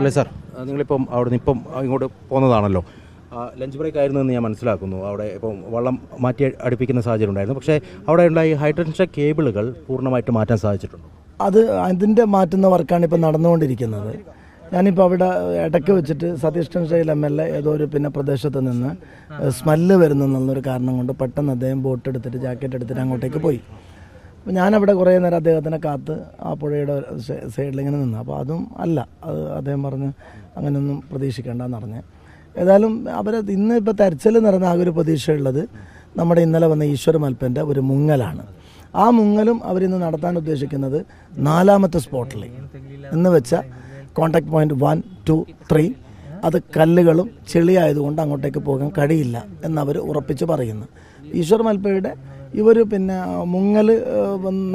അല്ലേ സാർ നിങ്ങളിപ്പം അവിടെ നിന്ന് ഇപ്പം ഇങ്ങോട്ട് പോകുന്നതാണല്ലോ ലഞ്ച് ബ്രേക്ക് ആയിരുന്നു എന്ന് ഞാൻ മനസ്സിലാക്കുന്നു അവിടെ ഇപ്പം വള്ളം മാറ്റി അടുപ്പിക്കുന്ന സാഹചര്യം ഉണ്ടായിരുന്നു പക്ഷേ അവിടെ ഉണ്ടായി ഹൈഡ്രൻഷ കേബിളുകൾ പൂർണ്ണമായിട്ട് മാറ്റാൻ സാധിച്ചിട്ടുണ്ട് അത് അതിൻ്റെ മാറ്റുന്ന വർക്കാണ് ഇപ്പം നടന്നുകൊണ്ടിരിക്കുന്നത് ഞാനിപ്പോൾ അവിടെ ഇടയ്ക്ക് വെച്ചിട്ട് സതീഷ് ടെൻഷയിൽ എം എൽ എ ഏതോ ഒരു പിന്നെ പ്രദേശത്ത് നിന്ന് സ്മെല്ല് വരുന്നു എന്നുള്ളൊരു കാരണം കൊണ്ട് പെട്ടെന്ന് അദ്ദേഹം ബോട്ട് എടുത്തിട്ട് ജാക്കറ്റ് എടുത്തിട്ട് അങ്ങോട്ടേക്ക് പോയി അപ്പോൾ ഞാനവിടെ കുറേ നേരം അദ്ദേഹത്തിനെ കാത്ത് ആ പുഴയുടെ ഇങ്ങനെ നിന്ന് അപ്പോൾ അതും അല്ല അത് അദ്ദേഹം പറഞ്ഞ് അങ്ങനെയൊന്നും പ്രതീക്ഷിക്കേണ്ടെന്ന് പറഞ്ഞ് ഏതായാലും അവർ ഇന്ന് ഇപ്പോൾ തെരച്ചിൽ നിറഞ്ഞ ആ ഒരു പ്രതീക്ഷയുള്ളത് നമ്മുടെ ഇന്നലെ വന്ന ഈശ്വര മൽപ്പൻ്റെ ഒരു മുങ്ങലാണ് ആ മുങ്ങലും അവരിന്ന് നടത്താൻ ഉദ്ദേശിക്കുന്നത് നാലാമത്തെ സ്പോട്ടിൽ എന്ന് വെച്ചാൽ contact point one two three അത് കല്ലുകളും ചെളിയായതുകൊണ്ട് അങ്ങോട്ടേക്ക് പോകാൻ കഴിയില്ല എന്നവർ ഉറപ്പിച്ച് പറയുന്നു ഈശ്വർ മൽപ്പയുടെ ഇവർ പിന്നെ മുങ്ങൽ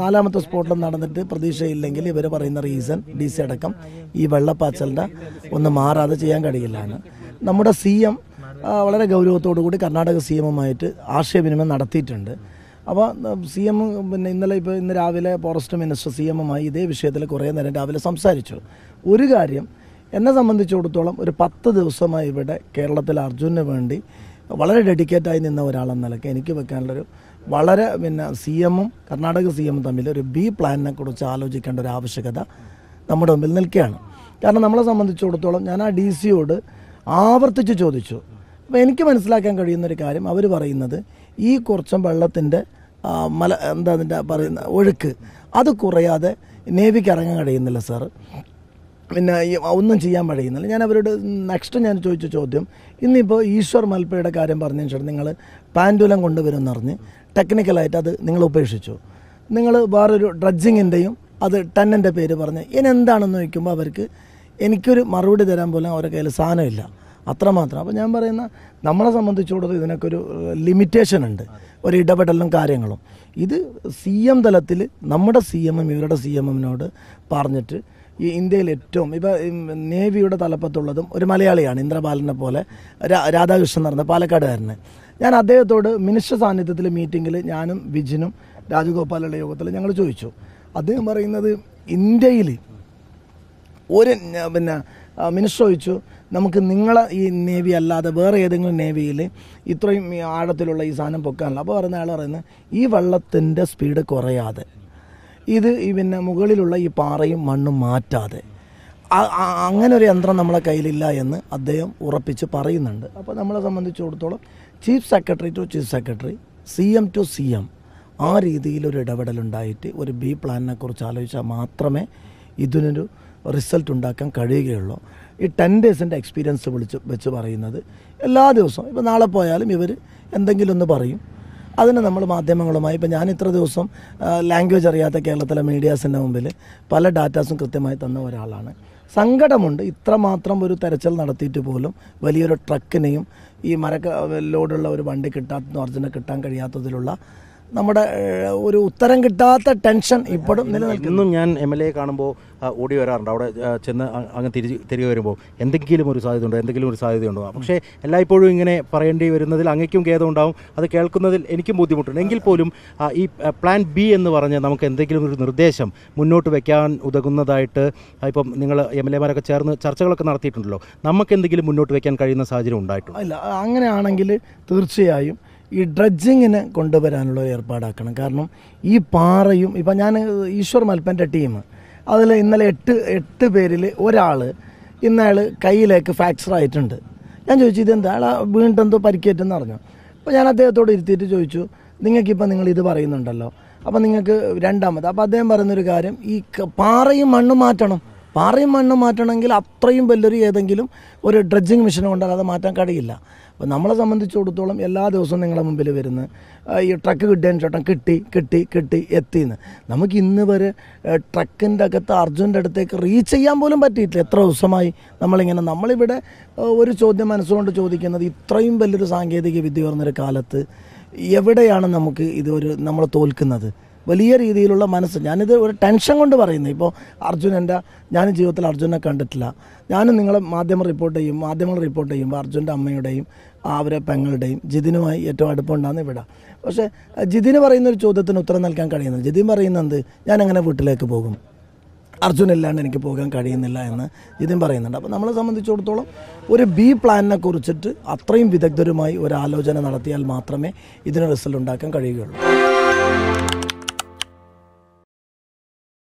നാലാമത്തെ സ്പോട്ടിൽ നടന്നിട്ട് പ്രതീക്ഷയില്ലെങ്കിൽ ഇവർ പറയുന്ന റീസൺ ഡി സി അടക്കം ഈ വെള്ളപ്പാച്ചലിൻ്റെ ഒന്ന് മാറാതെ ചെയ്യാൻ കഴിയില്ലാണ് നമ്മുടെ സി എം വളരെ ഗൗരവത്തോടു കൂടി കർണാടക സി എമ്മുമായിട്ട് ആശയവിനിമയം നടത്തിയിട്ടുണ്ട് അപ്പോൾ സി എം പിന്നെ ഇന്നലെ ഇപ്പോൾ ഇന്ന് രാവിലെ ഫോറസ്റ്റ് മിനിസ്റ്റർ സി എമ്മുമായി ഇതേ വിഷയത്തിൽ കുറേ നേരം രാവിലെ സംസാരിച്ചു ഒരു കാര്യം എന്നെ സംബന്ധിച്ചിടത്തോളം ഒരു പത്ത് ദിവസമായി ഇവിടെ കേരളത്തിൽ അർജുനന് വേണ്ടി വളരെ ഡെഡിക്കേറ്റായി നിന്ന ഒരാളെന്ന നിലയ്ക്ക് എനിക്ക് വെക്കാനുള്ളൊരു വളരെ പിന്നെ സി എമ്മും കർണാടക സി എമ്മും തമ്മിൽ ഒരു ബി പ്ലാനിനെ കുറിച്ച് ആലോചിക്കേണ്ട ഒരു ആവശ്യകത നമ്മുടെ മുമ്പിൽ നിൽക്കുകയാണ് കാരണം നമ്മളെ സംബന്ധിച്ചിടത്തോളം ഞാൻ ആ ഡി സിയോട് ആവർത്തിച്ച് ചോദിച്ചു അപ്പോൾ എനിക്ക് മനസ്സിലാക്കാൻ കഴിയുന്നൊരു കാര്യം അവർ പറയുന്നത് ഈ കുറച്ചും വെള്ളത്തിൻ്റെ മല എന്താ അതിൻ്റെ പറയുന്ന ഒഴുക്ക് അത് കുറയാതെ നേവിക്ക് ഇറങ്ങാൻ കഴിയുന്നില്ല സാറ് പിന്നെ ഒന്നും ചെയ്യാൻ പഴയുന്നില്ല ഞാൻ അവരോട് നെക്സ്റ്റ് ഞാൻ ചോദിച്ച ചോദ്യം ഇന്നിപ്പോൾ ഈശ്വർ മൽപ്പയുടെ കാര്യം പറഞ്ഞു ശേഷം നിങ്ങൾ പാൻഡുലം കൊണ്ടുവരുമെന്നറിഞ്ഞ് ടെക്നിക്കലായിട്ട് അത് നിങ്ങൾ ഉപേക്ഷിച്ചു നിങ്ങൾ വേറൊരു ഡ്രഡ്ജിങ്ങിൻ്റെയും അത് ടെന്നിൻ്റെ പേര് പറഞ്ഞ് ഇനി എന്താണെന്ന് ചോദിക്കുമ്പോൾ അവർക്ക് എനിക്കൊരു മറുപടി തരാൻ പോലും അവരുടെ കയ്യിൽ സാധനമില്ല അത്രമാത്രം അപ്പോൾ ഞാൻ പറയുന്ന നമ്മളെ സംബന്ധിച്ചിടത്തോളം ഇതിനൊക്കെ ഒരു ലിമിറ്റേഷൻ ഉണ്ട് ഒരു ഇടപെടലും കാര്യങ്ങളും ഇത് സി എം തലത്തിൽ നമ്മുടെ സി എം എം ഇവരുടെ സി എം എമ്മിനോട് പറഞ്ഞിട്ട് ഈ ഇന്ത്യയിൽ ഏറ്റവും ഇപ്പൊ നേവിയുടെ തലപ്പത്തുള്ളതും ഒരു മലയാളിയാണ് ഇന്ദ്രബാലനെ പോലെ രാധാകൃഷ്ണൻ നടന്ന പാലക്കാടുകാരന് ഞാൻ അദ്ദേഹത്തോട് മിനിസ്റ്റർ സാന്നിധ്യത്തിൽ മീറ്റിങ്ങിൽ ഞാനും വിജിനും രാജഗോപാലയുടെ യോഗത്തിൽ ഞങ്ങൾ ചോദിച്ചു അദ്ദേഹം പറയുന്നത് ഇന്ത്യയിൽ ഒരു പിന്നെ മിനിസ്റ്റർ ചോദിച്ചു നമുക്ക് നിങ്ങളെ ഈ നേവി അല്ലാതെ വേറെ ഏതെങ്കിലും നേവിയിൽ ഇത്രയും ആഴത്തിലുള്ള ഈ സാധനം പൊക്കാനല്ല അപ്പോൾ പറയുന്ന ആൾ പറയുന്നത് ഈ വെള്ളത്തിൻ്റെ സ്പീഡ് കുറയാതെ ഇത് ഈ പിന്നെ മുകളിലുള്ള ഈ പാറയും മണ്ണും മാറ്റാതെ അങ്ങനെ ഒരു യന്ത്രം നമ്മളെ കയ്യിലില്ല എന്ന് അദ്ദേഹം ഉറപ്പിച്ച് പറയുന്നുണ്ട് അപ്പോൾ നമ്മളെ സംബന്ധിച്ചിടത്തോളം chief secretary to chief secretary C M to C M ആ രീതിയിലൊരു ഇടപെടലുണ്ടായിട്ട് ഒരു ബി പ്ലാനിനെ കുറിച്ച് ആലോചിച്ചാൽ മാത്രമേ ഇതിനൊരു റിസൾട്ട് ഉണ്ടാക്കാൻ കഴിയുകയുള്ളൂ ഈ ടെൻ ഡേയ്സിൻ്റെ എക്സ്പീരിയൻസ് വിളിച്ച് വെച്ച് പറയുന്നത് എല്ലാ ദിവസവും ഇപ്പോൾ നാളെ പോയാലും ഇവർ എന്തെങ്കിലും ഒന്ന് പറയും അതിന് നമ്മൾ മാധ്യമങ്ങളുമായി ഇപ്പം ഞാൻ ഇത്ര ദിവസം ലാംഗ്വേജ് അറിയാത്ത കേരളത്തിലെ മീഡിയാസിൻ്റെ മുമ്പിൽ പല ഡാറ്റാസും കൃത്യമായി തന്ന ഒരാളാണ് സങ്കടമുണ്ട് ഇത്രമാത്രം ഒരു തെരച്ചിൽ നടത്തിയിട്ട് പോലും വലിയൊരു ട്രക്കിനെയും ഈ മരക്ക ലോഡുള്ള ഒരു വണ്ടി കിട്ടാത്ത അർജുനെ കിട്ടാൻ കഴിയാത്തതിലുള്ള നമ്മുടെ ഒരു ഉത്തരം കിട്ടാത്ത ടെൻഷൻ ഇപ്പോഴും നിലനിൽക്കുന്നു ഇന്നും ഞാൻ എം എൽ എ കാണുമ്പോൾ ഓടി വരാറുണ്ട് അവിടെ ചെന്ന് അങ്ങ് തിരിച്ച് തിരികെ വരുമ്പോൾ എന്തെങ്കിലും ഒരു സാധ്യത ഉണ്ടോ എന്തെങ്കിലും ഒരു സാധ്യത ഉണ്ടോ പക്ഷേ എല്ലായ്പ്പോഴും ഇങ്ങനെ പറയേണ്ടി വരുന്നതിൽ അങ്ങയ്ക്കും ഖേദം ഉണ്ടാവും അത് കേൾക്കുന്നതിൽ എനിക്കും ബുദ്ധിമുട്ടുണ്ട് എങ്കിൽ പോലും ഈ പ്ലാൻ ബി എന്ന് പറഞ്ഞ് നമുക്ക് എന്തെങ്കിലും ഒരു നിർദ്ദേശം മുന്നോട്ട് വയ്ക്കാൻ ഉതകുന്നതായിട്ട് ഇപ്പം നിങ്ങൾ എം എൽ എമാരൊക്കെ ചേർന്ന് ചർച്ചകളൊക്കെ നടത്തിയിട്ടുണ്ടല്ലോ നമുക്ക് എന്തെങ്കിലും മുന്നോട്ട് വയ്ക്കാൻ കഴിയുന്ന സാഹചര്യം ഉണ്ടായിട്ടുണ്ട് അല്ല അങ്ങനെയാണെങ്കിൽ തീർച്ചയായും ഈ ഡ്രഡ്ജിങ്ങിനെ കൊണ്ടുവരാനുള്ള ഒരു ഏർപ്പാടാക്കണം കാരണം ഈ പാറയും ഇപ്പം ഞാൻ ഈശ്വർ മൽപ്പൻ്റെ ടീം അതിൽ ഇന്നലെ എട്ട് എട്ട് പേരിൽ ഒരാൾ ഇന്നയാൾ കയ്യിലേക്ക് ഫ്രാക്ചർ ആയിട്ടുണ്ട് ഞാൻ ചോദിച്ചു ഇതെന്താ അയാൾ വീണ്ടും എന്തോ പരിക്കേറ്റെന്ന് പറഞ്ഞു അപ്പോൾ ഞാൻ അദ്ദേഹത്തോട് ഇരുത്തിയിട്ട് ചോദിച്ചു നിങ്ങൾക്കിപ്പോൾ നിങ്ങൾ ഇത് പറയുന്നുണ്ടല്ലോ അപ്പോൾ നിങ്ങൾക്ക് രണ്ടാമത് അപ്പോൾ അദ്ദേഹം പറയുന്നൊരു കാര്യം ഈ പാറയും മണ്ണും മാറ്റണം പാറയും മണ്ണും മാറ്റണമെങ്കിൽ അത്രയും വലിയൊരു ഏതെങ്കിലും ഒരു ഡ്രഡ്ജിങ് മെഷീൻ കൊണ്ടാൽ അത് മാറ്റാൻ കഴിയില്ല അപ്പോൾ നമ്മളെ സംബന്ധിച്ചിടത്തോളം എല്ലാ ദിവസവും നിങ്ങളുടെ മുമ്പിൽ വരുന്ന ഈ ട്രക്ക് കിട്ടിയതിന് ചേട്ടൻ കിട്ടി കിട്ടി കിട്ടി എത്തിന്ന് നമുക്ക് ഇന്ന് വരെ ട്രക്കിൻ്റെ അകത്ത് അർജുൻ്റെ അടുത്തേക്ക് റീച്ച് ചെയ്യാൻ പോലും പറ്റിയിട്ടില്ല എത്ര ദിവസമായി നമ്മളിങ്ങനെ നമ്മളിവിടെ ഒരു ചോദ്യം മനസ്സുകൊണ്ട് ചോദിക്കുന്നത് ഇത്രയും വലിയൊരു സാങ്കേതിക വിദ്യ വന്നൊരു കാലത്ത് എവിടെയാണ് നമുക്ക് ഇതൊരു നമ്മൾ തോൽക്കുന്നത് വലിയ രീതിയിലുള്ള മനസ്സ് ഞാനിത് ഒരു ടെൻഷൻ കൊണ്ട് പറയുന്നത് ഇപ്പോൾ അർജുനൻ്റെ ഞാൻ ജീവിതത്തിൽ അർജുനെ കണ്ടിട്ടില്ല ഞാനും നിങ്ങളെ മാധ്യമം റിപ്പോർട്ട് ചെയ്യും മാധ്യമങ്ങൾ റിപ്പോർട്ട് ചെയ്യുമ്പോൾ അർജുൻ്റെ അമ്മയുടെയും അവരെ പെങ്ങളുടെയും ജിതിനുമായി ഏറ്റവും അടുപ്പമുണ്ടാകുന്ന ഇവിടെ പക്ഷേ ജിതിന് പറയുന്ന ഒരു ചോദ്യത്തിന് ഉത്തരം നൽകാൻ കഴിയുന്നത് ജിതിൻ പറയുന്നത് ഞാൻ എങ്ങനെ വീട്ടിലേക്ക് പോകും അർജുൻ ഇല്ലാണ്ട് എനിക്ക് പോകാൻ കഴിയുന്നില്ല എന്ന് ഇതും പറയുന്നുണ്ട് അപ്പോൾ നമ്മളെ സംബന്ധിച്ചിടത്തോളം ഒരു ബി പ്ലാനിനെ കുറിച്ചിട്ട് അത്രയും വിദഗ്ധരുമായി ഒരു ആലോചന നടത്തിയാൽ മാത്രമേ ഇതിന് റിസൾട്ട് ഉണ്ടാക്കാൻ കഴിയുകയുള്ളൂ